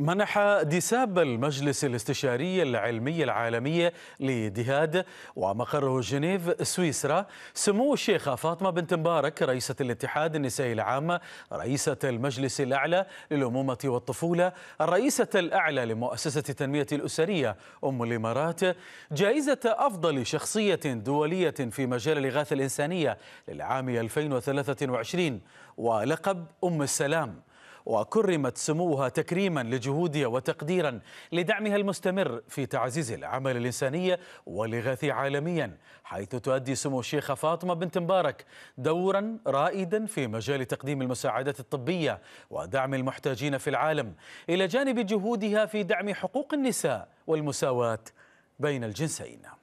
منح ديساب المجلس الاستشاري العلمي العالمي لدهاد ومقره جنيف سويسرا سمو الشيخة فاطمة بنت مبارك رئيسة الاتحاد النسائي العام رئيسة المجلس الأعلى للأمومة والطفولة الرئيسة الأعلى لمؤسسة التنمية الأسرية أم الإمارات جائزة أفضل شخصية دولية في مجال الإغاثة الإنسانية للعام 2023 ولقب أم السلام وكرمت سموها تكريما لجهودها وتقديرا لدعمها المستمر في تعزيز العمل الإنساني والإغاثة عالميا حيث تؤدي سمو الشيخة فاطمة بنت مبارك دورا رائدا في مجال تقديم المساعدات الطبية ودعم المحتاجين في العالم إلى جانب جهودها في دعم حقوق النساء والمساواة بين الجنسين